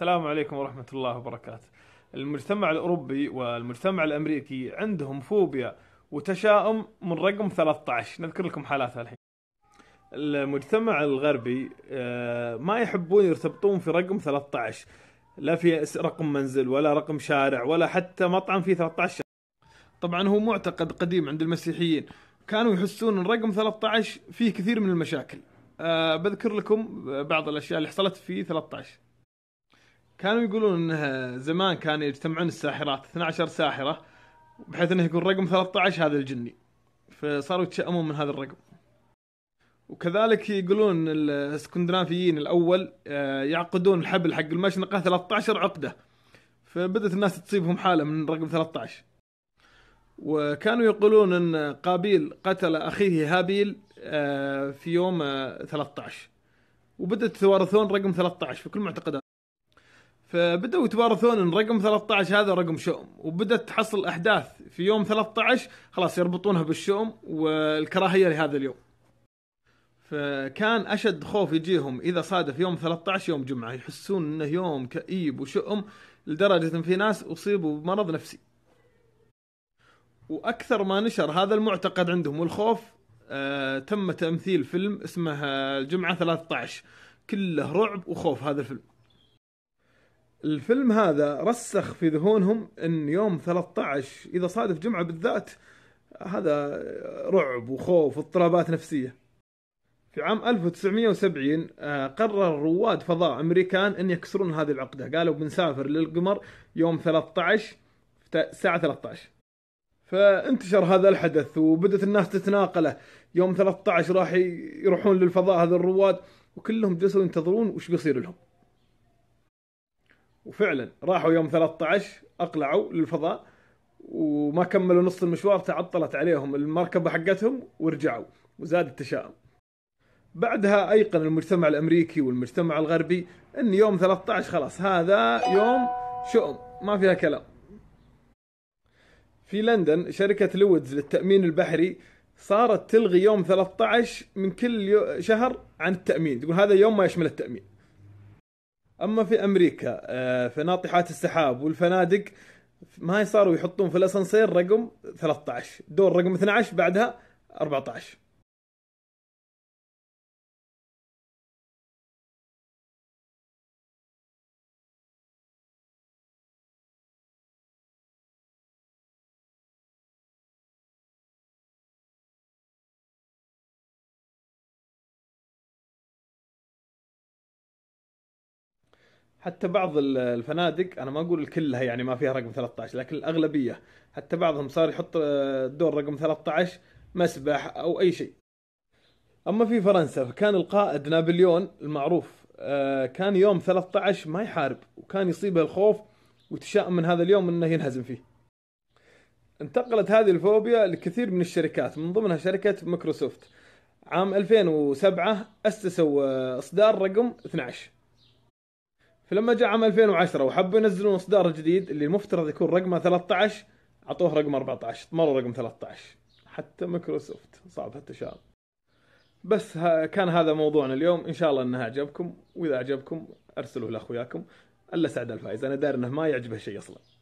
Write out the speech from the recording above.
السلام عليكم ورحمة الله وبركاته المجتمع الأوروبي والمجتمع الأمريكي عندهم فوبيا وتشاؤم من رقم 13 نذكر لكم حالاتها الحين المجتمع الغربي آه، ما يحبون يرتبطون في رقم 13 لا في رقم منزل ولا رقم شارع ولا حتى مطعم فيه 13 طبعا هو معتقد قديم عند المسيحيين كانوا يحسون ان رقم 13 فيه كثير من المشاكل أه بذكر لكم بعض الاشياء اللي حصلت في 13 كانوا يقولون انه زمان كانوا يجتمعون الساحرات 12 ساحره بحيث انه يكون رقم 13 هذا الجني فصاروا يتشائمون من هذا الرقم وكذلك يقولون الاسكندنافيين الاول آه، يعقدون الحبل حق المشنقه 13 عقده فبدت الناس تصيبهم حاله من رقم 13 وكانوا يقولون ان قابيل قتل اخيه هابيل آه، في يوم 13 وبدت يتوارثون رقم 13 في كل معتقدات فبداوا يتوارثون ان رقم 13 هذا رقم شؤم وبدات تحصل احداث في يوم 13 خلاص يربطونها بالشؤم والكراهيه لهذا اليوم. فكان اشد خوف يجيهم اذا صادف يوم 13 يوم جمعه يحسون انه يوم كئيب وشؤم لدرجه ان في ناس اصيبوا بمرض نفسي. واكثر ما نشر هذا المعتقد عندهم والخوف آه تم تمثيل فيلم اسمه الجمعه 13 كله رعب وخوف هذا الفيلم. الفيلم هذا رسخ في ذهونهم ان يوم 13 اذا صادف جمعه بالذات هذا رعب وخوف واضطرابات نفسيه. في عام 1970 آه، قرر رواد فضاء امريكان ان يكسرون هذه العقده، قالوا بنسافر للقمر يوم 13 الساعه 13. فانتشر هذا الحدث وبدت الناس تتناقله، يوم 13 راح يروحون للفضاء هذا الرواد وكلهم جلسوا ينتظرون وش بيصير لهم. وفعلا راحوا يوم 13 اقلعوا للفضاء وما كملوا نص المشوار تعطلت عليهم المركبه حقتهم ورجعوا وزاد التشاؤم. بعدها ايقن المجتمع الامريكي والمجتمع الغربي ان يوم 13 خلاص هذا يوم شؤم ما فيها كلام. في لندن شركه لودز للتامين البحري صارت تلغي يوم 13 من كل شهر عن التامين، تقول هذا يوم ما يشمل التامين. اما في امريكا آه، في ناطحات السحاب والفنادق ما صاروا يحطون في الاسانسير رقم 13 دور رقم 12 بعدها 14 حتى بعض الفنادق انا ما اقول كلها يعني ما فيها رقم 13 لكن الاغلبيه حتى بعضهم صار يحط آه، دور رقم 13 مسبح او اي شيء اما في فرنسا فكان القائد نابليون المعروف آه، كان يوم 13 ما يحارب وكان يصيبه الخوف وتشاء من هذا اليوم انه ينهزم فيه انتقلت هذه الفوبيا لكثير من الشركات من ضمنها شركة مايكروسوفت عام 2007 أسسوا آه، إصدار رقم 12 فلما جاء عام 2010 وحبوا ينزلون اصدار جديد اللي المفترض يكون رقمه 13 اعطوه رقم 14 اطمروا رقم 13 حتى مايكروسوفت صعب التشاؤم بس ها كان هذا موضوعنا اليوم ان شاء الله انه اعجبكم واذا اعجبكم ارسلوه لاخوياكم الا سعد الفايز انا داري انه ما يعجبه شيء اصلا